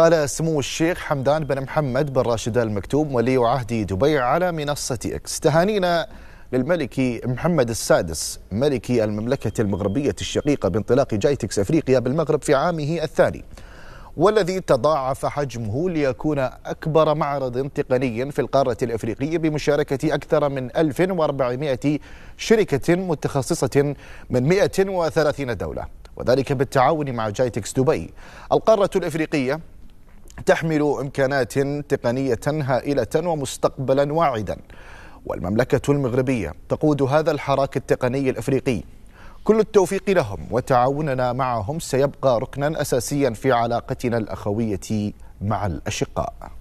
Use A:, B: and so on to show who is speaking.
A: قال سمو الشيخ حمدان بن محمد بن راشد المكتوم ولي عهد دبي على منصة إكس تهانينا للملك محمد السادس ملك المملكة المغربية الشقيقة بانطلاق جايتكس أفريقيا بالمغرب في عامه الثاني والذي تضاعف حجمه ليكون أكبر معرض تقني في القارة الأفريقية بمشاركة أكثر من 1400 شركة متخصصة من 130 دولة وذلك بالتعاون مع جايتكس دبي القارة الأفريقية تحمل إمكانات تقنية هائلة ومستقبلا واعدا والمملكة المغربية تقود هذا الحراك التقني الأفريقي كل التوفيق لهم وتعاوننا معهم سيبقى ركنا أساسيا في علاقتنا الأخوية مع الأشقاء